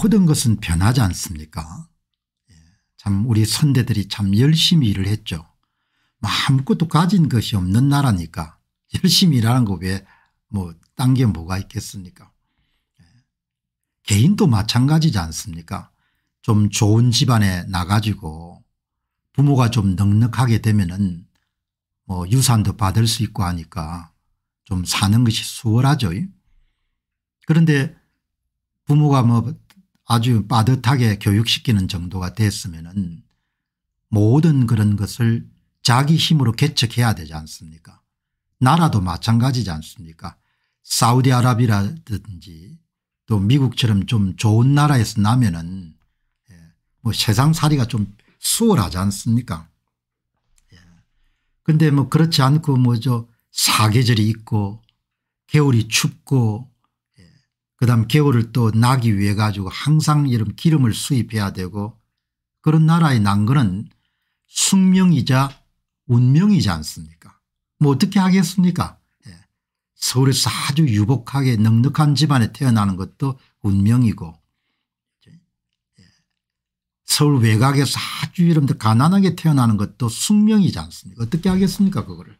모든 것은 변하지 않습니까 예, 참 우리 선대들이 참 열심히 일을 했죠. 아무것도 가진 것이 없는 나라니까 열심히 일하는 거왜뭐딴게 뭐가 있겠습니까 예, 개인도 마찬가지지 않습니까 좀 좋은 집안에 나가지고 부모가 좀 넉넉하게 되면은 뭐 유산도 받을 수 있고 하니까 좀 사는 것이 수월하죠. 그런데 부모가 뭐 아주 빠듯하게 교육시키는 정도가 됐으면 모든 그런 것을 자기 힘으로 개척해야 되지 않습니까 나라도 마찬가지지 않습니까 사우디아라비라든지 또 미국처럼 좀 좋은 나라에서 나면은 예, 뭐 세상살이가 좀 수월하지 않습니까 그런데 예. 뭐 그렇지 않고 뭐 저 사계절이 있고 겨울이 춥고 그다음 겨울을 또 나기 위해 가지고 항상 이런 기름을 수입해야 되고 그런 나라에 난거는 숙명이자 운명이지 않습니까 뭐 어떻게 하겠습니까 예. 서울에서 아주 유복하게 넉넉한 집안에 태어나는 것도 운명이고 예. 서울 외곽에서 아주 이런 가난하게 태어나는 것도 숙명이지 않습니까 어떻게 하겠습니까 그거를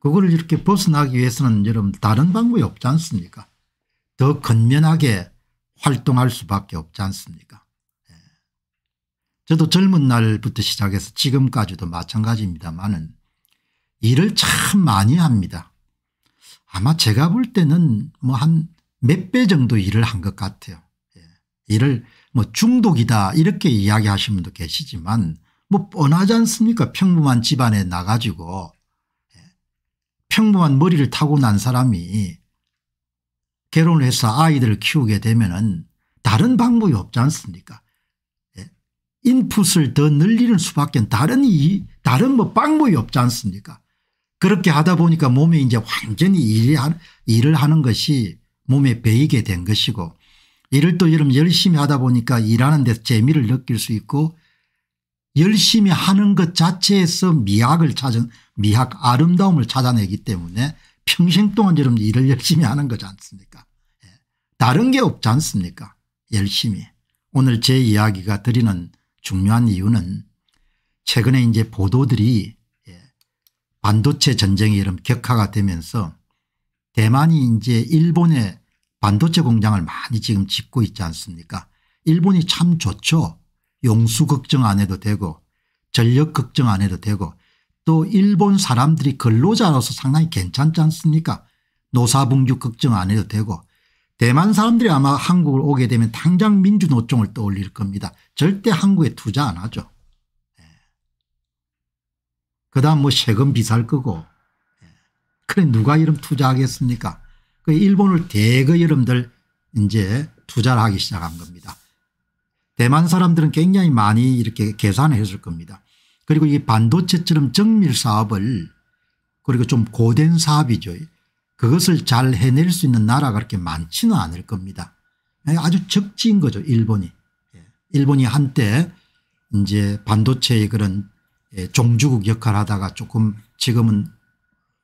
그걸 이렇게 벗어나기 위해서는 여러분 다른 방법이 없지 않습니까 더 건면하게 활동할 수밖에 없지 않습니까 예. 저도 젊은 날부터 시작해서 지금까지도 마찬가지입니다만은 일을 참 많이 합니다. 아마 제가 볼 때는 뭐 한 몇 배 정도 일을 한 것 같아요. 예. 일을 뭐 중독이다 이렇게 이야기하시는 분도 계시지만 뭐 뻔하지 않습니까 평범한 집안에 나가지고 평범한 머리를 타고 난 사람이 결혼을 해서 아이들을 키우게 되면 은 다른 방법이 없지 않습니까 예. 인풋을 더 늘리는 수밖에 다른 이 다른 뭐 방법이 없지 않습니까 그렇게 하다 보니까 몸에 이제 완전히 일을 하는 것이 몸에 배이게 된 것이고 이를 또 여러분 열심히 하다 보니까 일하는 데서 재미를 느낄 수 있고 열심히 하는 것 자체에서 미학을 찾은 미학 아름다움을 찾아내기 때문에 평생 동안 여러분 일을 열심히 하는 거지 않습니까 예. 다른 게 없지 않습니까 열심히 오늘 제 이야기가 드리는 중요한 이유는 최근에 이제 보도들이 예. 반도체 전쟁이 이런 격화가 되면서 대만이 이제 일본의 반도체 공장을 많이 지금 짓고 있지 않습니까 일본이 참 좋죠 용수 걱정 안 해도 되고 전력 걱정 안 해도 되고 또 일본 사람들이 근로자로서 상당히 괜찮지 않습니까 노사분규 걱정 안 해도 되고 대만 사람들이 아마 한국을 오게 되면 당장 민주노총을 떠올릴 겁니다. 절대 한국에 투자 안 하죠. 예. 그 다음 뭐 세금 비쌀 거고 예. 그래 누가 이름 투자하겠습니까 그 일본을 대거 여러분들 이제 투자를 하기 시작한 겁니다. 대만 사람들은 굉장히 많이 이렇게 계산했을 을 겁니다. 그리고 이 반도체처럼 정밀 사업을 그리고 좀 고된 사업이죠. 그것을 잘 해낼 수 있는 나라가 그렇게 많지는 않을 겁니다. 예, 아주 적지인 거죠 일본이. 예, 일본이 한때 이제 반도체의 그런 예, 종주국 역할 을 하다가 조금 지금은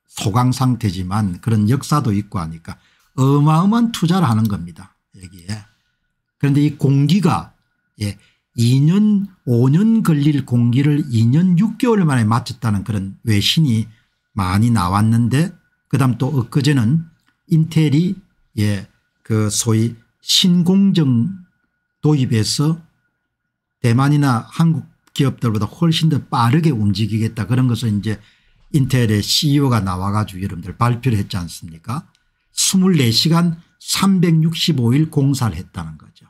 소강 상태지만 그런 역사도 있고 하니까 어마어마한 투자를 하는 겁니다 여기에. 그런데 이 공기가 예, 2년 5년 걸릴 공기를 2년 6개월 만에 마쳤다는 그런 외신이 많이 나왔는데 그다음 또 엊그제는 인텔이 예, 그 소위 신공정 도입에서 대만이나 한국 기업들보다 훨씬 더 빠르게 움직이겠다 그런 것을 이제 인텔의 CEO가 나와 가지고 여러분들 발표를 했지 않습니까 24시간 365일 공사를 했다는 거죠.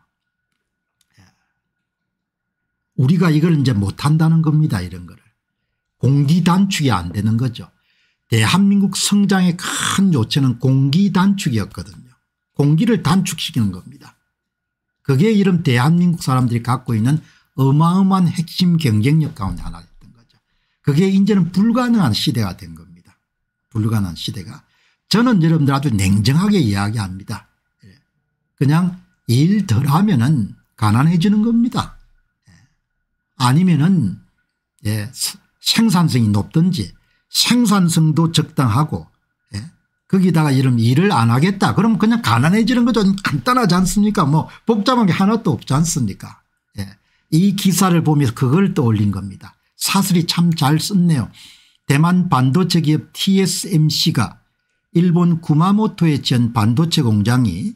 우리가 이걸 이제 못한다는 겁니다. 이런 거를. 공기단축이 안 되는 거죠. 대한민국 성장의 큰 요체는 공기단축이었거든요. 공기를 단축시키는 겁니다. 그게 이런 대한민국 사람들이 갖고 있는 어마어마한 핵심 경쟁력 가운데 하나였던 거죠. 그게 이제는 불가능한 시대가 된 겁니다. 불가능한 시대가. 저는 여러분들 아주 냉정하게 이야기합니다. 예. 그냥 일 덜 하면은 가난해지는 겁니다. 아니면은 예, 생산성이 높든지 생산성도 적당하고 예, 거기다가 이런 일을 안 하겠다 그럼 그냥 가난해지는 거죠 간단하지 않습니까 뭐 복잡한 게 하나도 없지 않습니까 예, 이 기사를 보면서 그걸 떠올린 겁니다 사슬이 참 잘 썼네요 대만 반도체 기업 TSMC가 일본 구마모토에 지은 반도체 공장이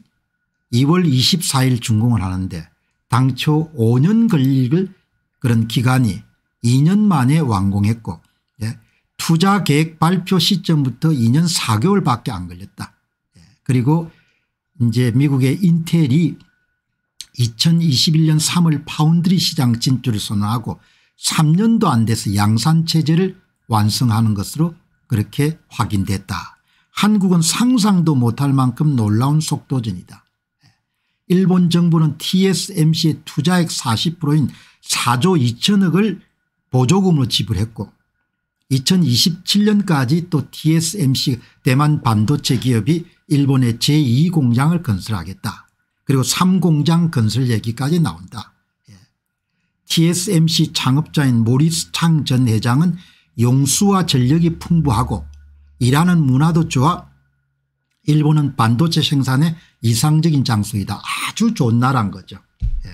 2월 24일 준공을 하는데 당초 5년 걸릴 그런 기간이 2년 만에 완공했고 예. 투자 계획 발표 시점부터 2년 4개월밖에 안 걸렸다. 예. 그리고 이제 미국의 인텔이 2021년 3월 파운드리 시장 진출을 선언하고 3년도 안 돼서 양산체제를 완성하는 것으로 그렇게 확인됐다. 한국은 상상도 못할 만큼 놀라운 속도전이다. 예, 일본 정부는 TSMC의 투자액 40%인 4조 2천억을 보조금으로 지불했고 2027년까지 또 TSMC 대만 반도체 기업이 일본의 제2공장을 건설하겠다. 그리고 3공장 건설 얘기까지 나온다. TSMC 예. 창업자인 모리스 창 전 회장은 용수와 전력이 풍부하고 일하는 문화도 좋아 일본은 반도체 생산의 이상적인 장소이다. 아주 좋은 나라인 거죠. 예.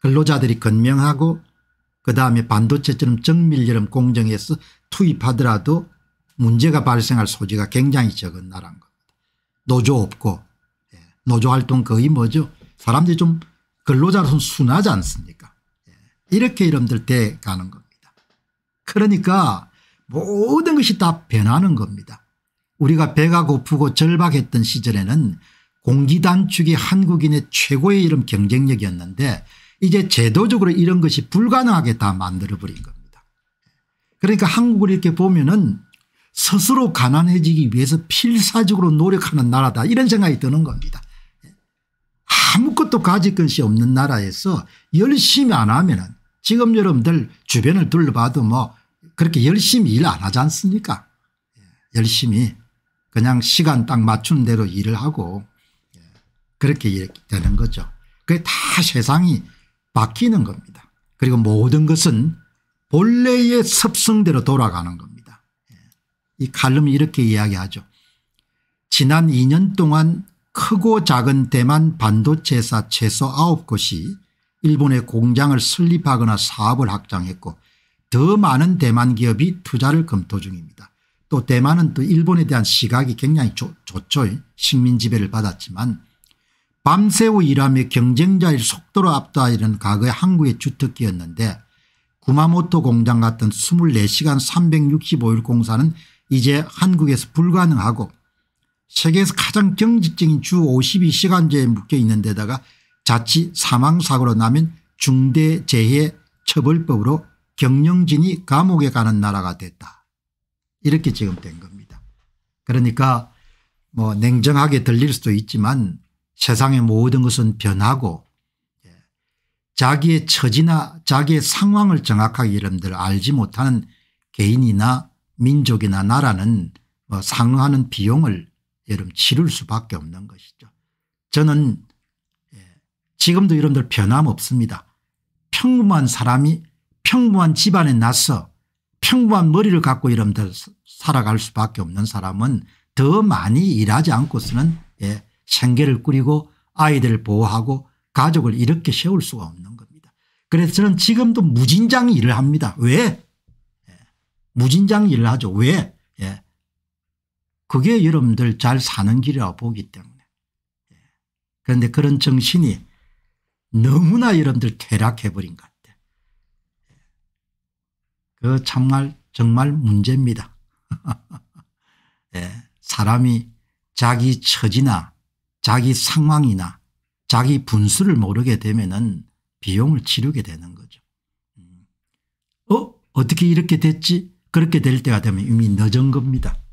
근로자들이 건명하고 그 다음에 반도체처럼 정밀여름 공정에서 투입하더라도 문제가 발생할 소지가 굉장히 적은 나라인 겁니다. 노조 없고 예, 노조 활동 거의 뭐죠 사람들이 좀 근로자로서 순하지 않습니까 예, 이렇게 이름들 대가는 겁니다. 그러니까 모든 것이 다 변하는 겁니다. 우리가 배가 고프고 절박했던 시절에는 공기단축이 한국인의 최고의 이름 경쟁력이었는데 이제 제도적으로 이런 것이 불가능하게 다 만들어버린 겁니다. 그러니까 한국을 이렇게 보면은 스스로 가난해지기 위해서 필사적으로 노력하는 나라다 이런 생각이 드는 겁니다. 아무것도 가질 것이 없는 나라에서 열심히 안 하면은 지금 여러분들 주변을 둘러봐도 뭐 그렇게 열심히 일 안 하지 않습니까 열심히 그냥 시간 딱 맞춘 대로 일을 하고 그렇게 되는 거죠. 그게 다 세상이 바뀌는 겁니다. 그리고 모든 것은 본래의 습성대로 돌아가는 겁니다. 예. 이 칼럼이 이렇게 이야기하죠. 지난 2년 동안 크고 작은 대만 반도체사 최소 9곳이 일본의 공장을 설립하거나 사업을 확장했고 더 많은 대만 기업이 투자를 검토 중입니다. 또 대만은 또 일본에 대한 시각이 굉장히 좋, 좋죠. 식민 지배를 받았지만 밤새우 일하며 경쟁자의 속도로 앞다 이런 과거의 한국의 주특기였는데 구마모토 공장 같은 24시간 365일 공사는 이제 한국에서 불가능하고 세계에서 가장 경직적인 주 52시간제에 묶여 있는 데다가 자칫 사망사고로 나면 중대재해처벌법으로 경영진이 감옥에 가는 나라가 됐다. 이렇게 지금 된 겁니다. 그러니까 뭐 냉정하게 들릴 수도 있지만 세상의 모든 것은 변하고 예, 자기의 처지나 자기의 상황을 정확하게 여러분들 알지 못하는 개인이나 민족이나 나라는 뭐 상응하는 비용을 여러분 치를 수밖에 없는 것이죠. 저는 예, 지금도 여러분들 변함없습니다. 평범한 사람이 평범한 집안에 나서 평범한 머리를 갖고 여러분들 살아갈 수밖에 없는 사람은 더 많이 일하지 않고서는 예, 생계를 꾸리고 아이들을 보호하고 가족을 이렇게 세울 수가 없는 겁니다. 그래서 저는 지금도 무진장 일을 합니다. 왜? 예. 무진장 일을 하죠. 왜? 예. 그게 여러분들 잘 사는 길이라고 보기 때문에. 예. 그런데 그런 정신이 너무나 여러분들 퇴락해버린 것 같아. 예. 그 정말 정말 문제입니다. 예. 사람이 자기 처지나 자기 상황이나 자기 분수를 모르게 되면은 비용을 치르게 되는 거죠. 음. 어? 어떻게 이렇게 됐지? 그렇게 될 때가 되면 이미 늦은 겁니다.